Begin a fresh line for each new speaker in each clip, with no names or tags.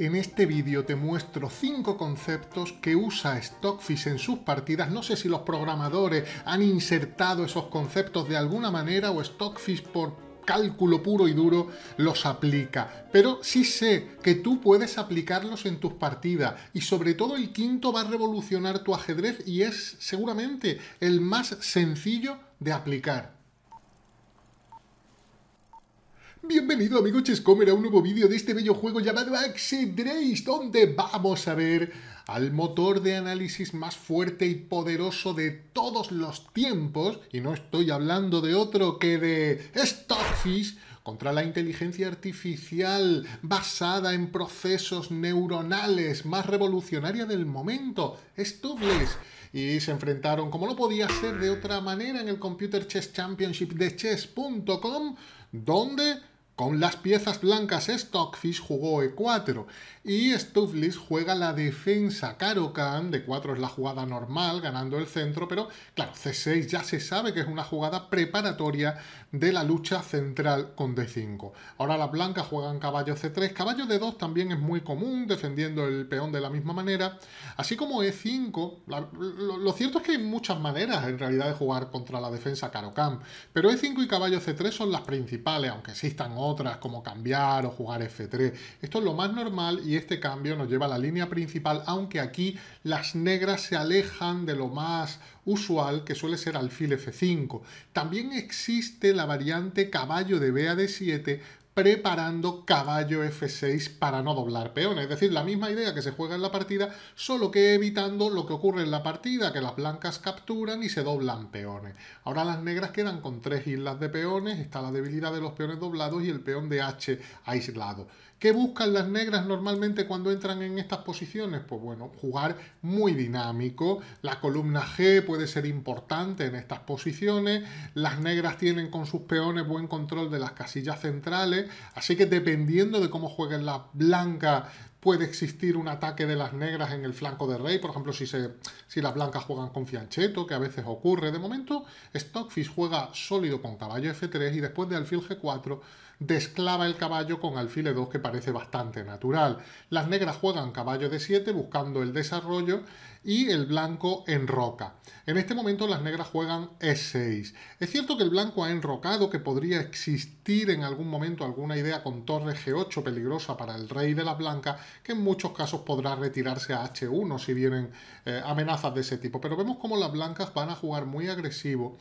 En este vídeo te muestro 5 conceptos que usa Stockfish en sus partidas. No sé si los programadores han insertado esos conceptos de alguna manera o Stockfish por cálculo puro y duro los aplica. Pero sí sé que tú puedes aplicarlos en tus partidas y sobre todo el quinto va a revolucionar tu ajedrez y es seguramente el más sencillo de aplicar. Bienvenido amigo Chescomer a un nuevo vídeo de este bello juego llamado Axe Race, donde vamos a ver al motor de análisis más fuerte y poderoso de todos los tiempos, y no estoy hablando de otro que de Stockfish, contra la inteligencia artificial basada en procesos neuronales más revolucionaria del momento, Stubles Y se enfrentaron, como no podía ser de otra manera, en el Computer Chess Championship de chess.com donde con las piezas blancas, Stockfish jugó E4 y Stuflis juega la defensa Caro d De 4 es la jugada normal, ganando el centro, pero claro, C6 ya se sabe que es una jugada preparatoria de la lucha central con D5. Ahora las blancas juegan caballo C3. Caballo D2 también es muy común, defendiendo el peón de la misma manera. Así como E5, lo, cierto es que hay muchas maneras en realidad de jugar contra la defensa Caro pero E5 y caballo C3 son las principales, aunque existan otras otras, como cambiar o jugar F3. Esto es lo más normal y este cambio nos lleva a la línea principal, aunque aquí las negras se alejan de lo más usual, que suele ser alfil F5. También existe la variante caballo de B 7 preparando caballo f6 para no doblar peones. Es decir, la misma idea que se juega en la partida, solo que evitando lo que ocurre en la partida, que las blancas capturan y se doblan peones. Ahora las negras quedan con tres islas de peones, está la debilidad de los peones doblados y el peón de h aislado. ¿Qué buscan las negras normalmente cuando entran en estas posiciones? Pues bueno, jugar muy dinámico. La columna G puede ser importante en estas posiciones. Las negras tienen con sus peones buen control de las casillas centrales. Así que dependiendo de cómo jueguen las blancas, puede existir un ataque de las negras en el flanco de rey, por ejemplo, si, se, si las blancas juegan con fianchetto que a veces ocurre. De momento, Stockfish juega sólido con caballo F3 y después de alfil G4 desclava el caballo con alfil E2 que parece bastante natural. Las negras juegan caballo de 7 buscando el desarrollo y el blanco enroca. En este momento las negras juegan E6. Es cierto que el blanco ha enrocado, que podría existir en algún momento alguna idea con torre G8 peligrosa para el rey de las blancas, que en muchos casos podrá retirarse a H1 si vienen eh, amenazas de ese tipo. Pero vemos como las blancas van a jugar muy agresivo,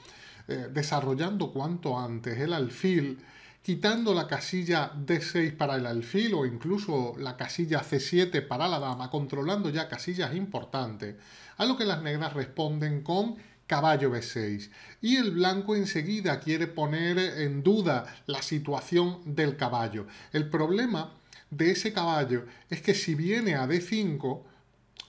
eh, desarrollando cuanto antes el alfil quitando la casilla D6 para el alfil o incluso la casilla C7 para la dama, controlando ya casillas importantes, a lo que las negras responden con caballo B6 y el blanco enseguida quiere poner en duda la situación del caballo. El problema de ese caballo es que si viene a D5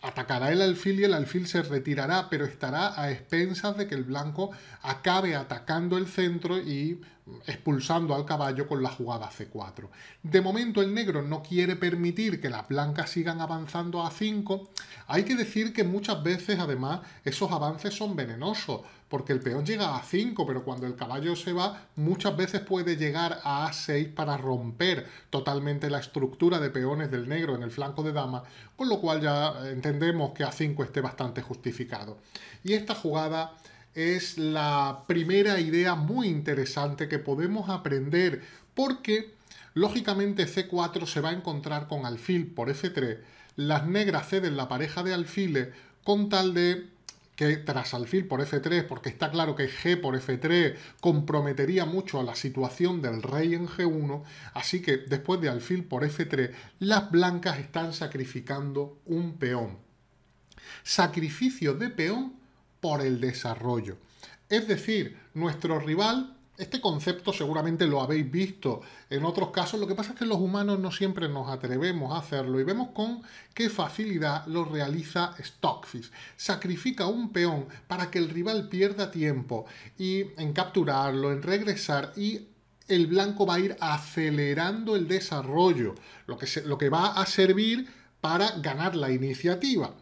atacará el alfil y el alfil se retirará, pero estará a expensas de que el blanco acabe atacando el centro y expulsando al caballo con la jugada C4. De momento el negro no quiere permitir que las blancas sigan avanzando a 5. Hay que decir que muchas veces además esos avances son venenosos, porque el peón llega a 5, pero cuando el caballo se va muchas veces puede llegar a A6 para romper totalmente la estructura de peones del negro en el flanco de dama, con lo cual ya entendemos que A5 esté bastante justificado. Y esta jugada es la primera idea muy interesante que podemos aprender porque lógicamente C4 se va a encontrar con alfil por F3. Las negras ceden la pareja de alfiles con tal de que tras alfil por F3, porque está claro que G por F3 comprometería mucho a la situación del rey en G1, así que después de alfil por F3, las blancas están sacrificando un peón. Sacrificio de peón por el desarrollo. Es decir, nuestro rival, este concepto seguramente lo habéis visto en otros casos, lo que pasa es que los humanos no siempre nos atrevemos a hacerlo y vemos con qué facilidad lo realiza Stockfish. Sacrifica un peón para que el rival pierda tiempo y en capturarlo, en regresar y el blanco va a ir acelerando el desarrollo, lo que, lo que va a servir para ganar la iniciativa.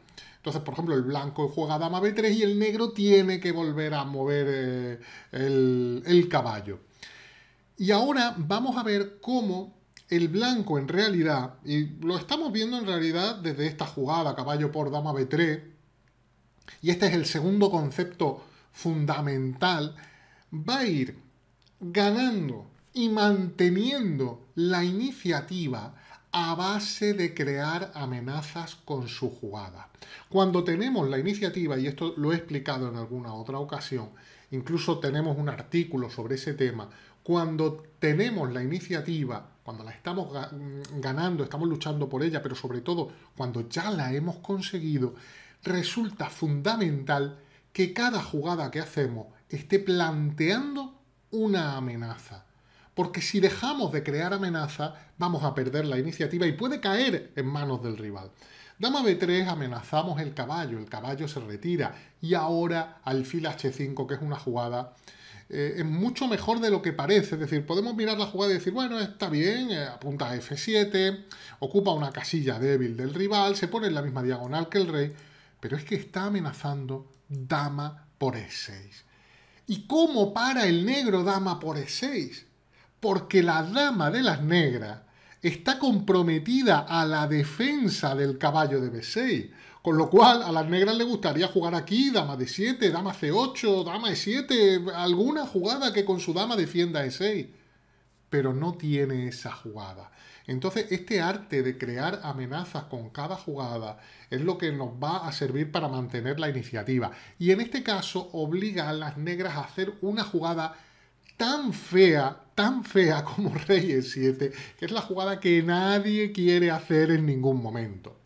Entonces, por ejemplo, el blanco juega dama b3 y el negro tiene que volver a mover eh, el, el caballo. Y ahora vamos a ver cómo el blanco en realidad, y lo estamos viendo en realidad desde esta jugada, caballo por dama b3, y este es el segundo concepto fundamental, va a ir ganando y manteniendo la iniciativa a base de crear amenazas con su jugada. Cuando tenemos la iniciativa, y esto lo he explicado en alguna otra ocasión, incluso tenemos un artículo sobre ese tema, cuando tenemos la iniciativa, cuando la estamos mm, ganando, estamos luchando por ella, pero sobre todo cuando ya la hemos conseguido, resulta fundamental que cada jugada que hacemos esté planteando una amenaza porque si dejamos de crear amenaza, vamos a perder la iniciativa y puede caer en manos del rival. Dama B3 amenazamos el caballo, el caballo se retira y ahora alfil H5, que es una jugada eh, es mucho mejor de lo que parece. Es decir, podemos mirar la jugada y decir, bueno, está bien, eh, apunta a F7, ocupa una casilla débil del rival, se pone en la misma diagonal que el rey, pero es que está amenazando dama por E6. ¿Y cómo para el negro dama por E6? porque la dama de las negras está comprometida a la defensa del caballo de B6. Con lo cual, a las negras le gustaría jugar aquí dama de 7, dama C8, dama E7, alguna jugada que con su dama defienda E6. Pero no tiene esa jugada. Entonces, este arte de crear amenazas con cada jugada es lo que nos va a servir para mantener la iniciativa. Y en este caso, obliga a las negras a hacer una jugada tan fea, tan fea como Reyes 7, que es la jugada que nadie quiere hacer en ningún momento.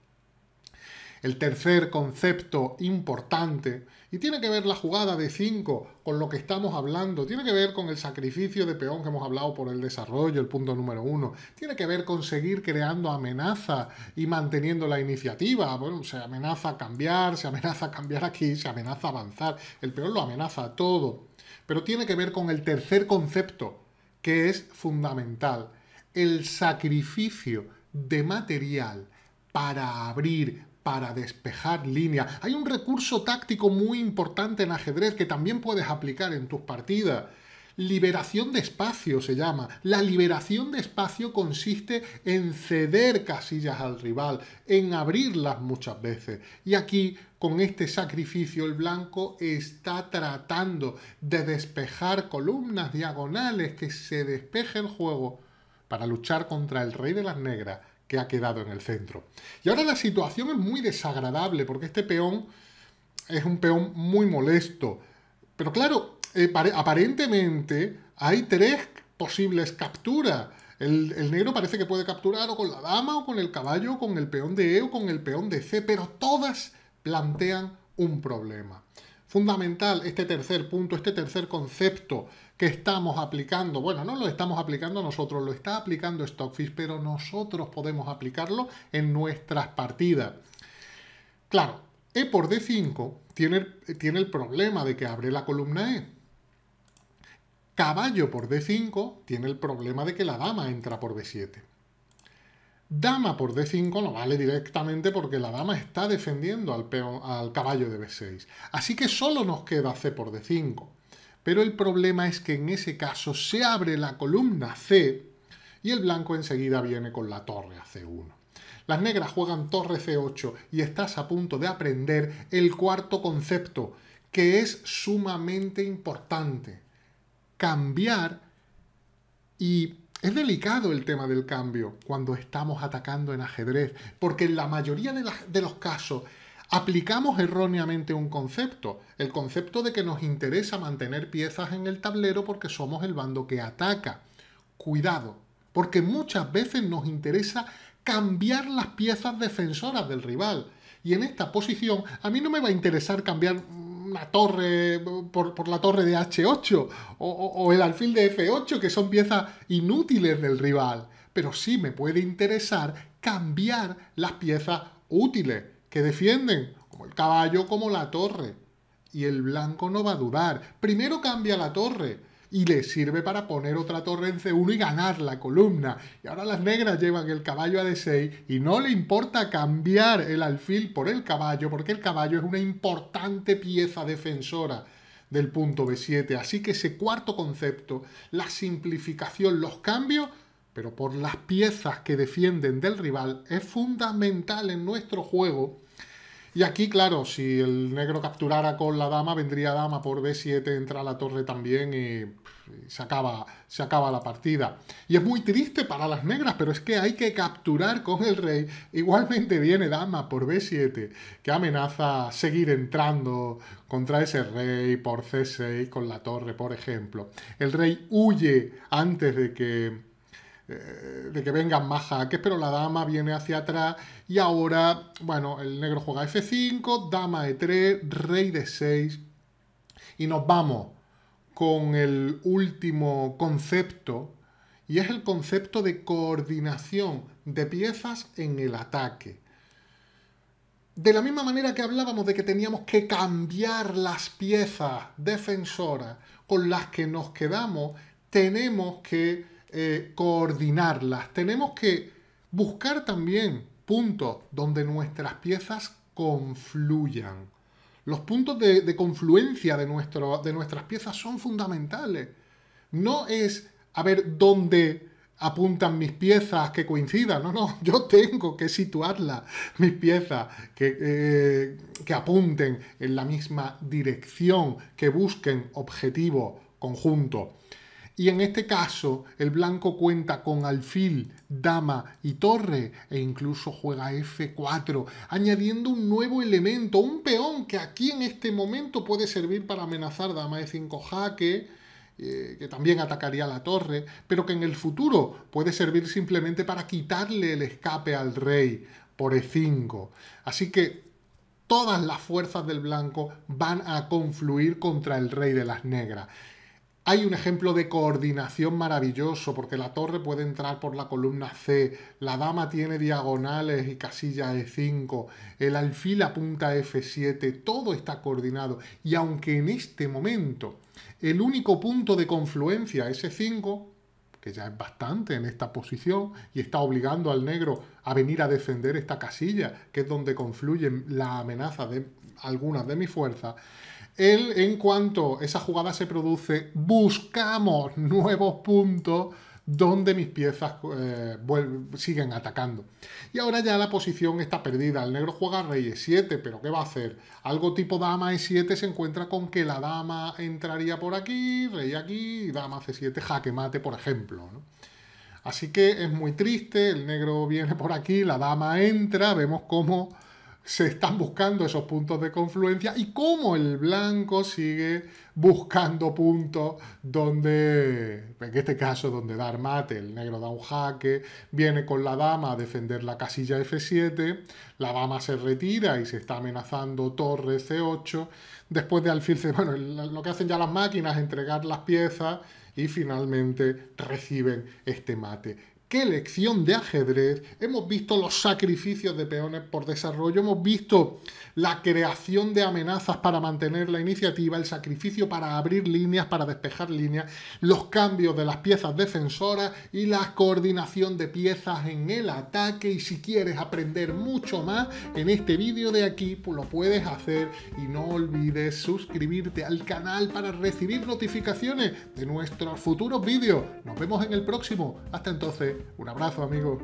El tercer concepto importante, y tiene que ver la jugada de 5 con lo que estamos hablando, tiene que ver con el sacrificio de peón que hemos hablado por el desarrollo, el punto número 1, tiene que ver con seguir creando amenaza y manteniendo la iniciativa, bueno, se amenaza cambiar, se amenaza cambiar aquí, se amenaza avanzar, el peón lo amenaza a todo, pero tiene que ver con el tercer concepto, que es fundamental, el sacrificio de material para abrir, para despejar línea. Hay un recurso táctico muy importante en ajedrez que también puedes aplicar en tus partidas Liberación de espacio se llama. La liberación de espacio consiste en ceder casillas al rival, en abrirlas muchas veces. Y aquí, con este sacrificio, el blanco está tratando de despejar columnas diagonales, que se despeje el juego para luchar contra el rey de las negras que ha quedado en el centro. Y ahora la situación es muy desagradable porque este peón es un peón muy molesto. Pero claro, eh, aparentemente hay tres posibles capturas. El, negro parece que puede capturar o con la dama, o con el caballo, o con el peón de E, o con el peón de C, pero todas plantean un problema. Fundamental este tercer punto, este tercer concepto que estamos aplicando. Bueno, no lo estamos aplicando nosotros, lo está aplicando Stockfish, pero nosotros podemos aplicarlo en nuestras partidas. Claro, E por D5 tiene el problema de que abre la columna E Caballo por D5 tiene el problema de que la dama entra por B7. Dama por D5 no vale directamente porque la dama está defendiendo al, al caballo de B6. Así que solo nos queda C por D5. Pero el problema es que en ese caso se abre la columna C y el blanco enseguida viene con la torre a C1. Las negras juegan torre C8 y estás a punto de aprender el cuarto concepto, que es sumamente importante cambiar y es delicado el tema del cambio cuando estamos atacando en ajedrez, porque en la mayoría de, los casos aplicamos erróneamente un concepto, el concepto de que nos interesa mantener piezas en el tablero porque somos el bando que ataca. Cuidado, porque muchas veces nos interesa cambiar las piezas defensoras del rival. Y en esta posición a mí no me va a interesar cambiar una torre, por, la torre de H8 o, o el alfil de F8, que son piezas inútiles del rival. Pero sí me puede interesar cambiar las piezas útiles que defienden, como el caballo, como la torre. Y el blanco no va a durar Primero cambia la torre, y le sirve para poner otra torre en C1 y ganar la columna. Y ahora las negras llevan el caballo a D6 y no le importa cambiar el alfil por el caballo porque el caballo es una importante pieza defensora del punto B7. Así que ese cuarto concepto, la simplificación, los cambios, pero por las piezas que defienden del rival, es fundamental en nuestro juego y aquí, claro, si el negro capturara con la dama, vendría dama por b7, entra a la torre también y, se, acaba, se acaba la partida. Y es muy triste para las negras, pero es que hay que capturar con el rey. Igualmente viene dama por b7, que amenaza seguir entrando contra ese rey por c6 con la torre, por ejemplo. El rey huye antes de que eh, de que vengan más jaques, pero la dama viene hacia atrás y ahora, bueno, el negro juega F5, dama E3, rey de 6 y nos vamos con el último concepto y es el concepto de coordinación de piezas en el ataque. De la misma manera que hablábamos de que teníamos que cambiar las piezas defensoras con las que nos quedamos, tenemos que eh, coordinarlas, tenemos que buscar también puntos donde nuestras piezas confluyan. Los puntos de, confluencia de, nuestro, de nuestras piezas son fundamentales. No es a ver dónde apuntan mis piezas que coincidan. No, no, yo tengo que situarlas, mis piezas, que, eh, que apunten en la misma dirección, que busquen objetivo conjunto y en este caso, el blanco cuenta con alfil, dama y torre, e incluso juega f4, añadiendo un nuevo elemento, un peón que aquí en este momento puede servir para amenazar dama e5 jaque, eh, que también atacaría la torre, pero que en el futuro puede servir simplemente para quitarle el escape al rey por e5. Así que todas las fuerzas del blanco van a confluir contra el rey de las negras. Hay un ejemplo de coordinación maravilloso, porque la torre puede entrar por la columna C, la dama tiene diagonales y casilla E5, el alfil apunta F7, todo está coordinado. Y aunque en este momento el único punto de confluencia es E5, que ya es bastante en esta posición y está obligando al negro a venir a defender esta casilla, que es donde confluyen la amenaza de algunas de mis fuerzas, él, en cuanto esa jugada se produce, buscamos nuevos puntos donde mis piezas eh, siguen atacando. Y ahora ya la posición está perdida. El negro juega rey e7, pero ¿qué va a hacer? Algo tipo dama e7 se encuentra con que la dama entraría por aquí, rey aquí, dama c7, jaque mate, por ejemplo. Así que es muy triste, el negro viene por aquí, la dama entra, vemos cómo se están buscando esos puntos de confluencia y cómo el blanco sigue buscando puntos donde, en este caso, donde dar mate, el negro da un jaque, viene con la dama a defender la casilla F7, la dama se retira y se está amenazando torre C8, después de alfil, bueno, lo que hacen ya las máquinas es entregar las piezas y finalmente reciben este mate qué lección de ajedrez, hemos visto los sacrificios de peones por desarrollo, hemos visto la creación de amenazas para mantener la iniciativa, el sacrificio para abrir líneas, para despejar líneas, los cambios de las piezas defensoras y la coordinación de piezas en el ataque. Y si quieres aprender mucho más en este vídeo de aquí, pues lo puedes hacer y no olvides suscribirte al canal para recibir notificaciones de nuestros futuros vídeos. Nos vemos en el próximo. Hasta entonces, un abrazo amigos.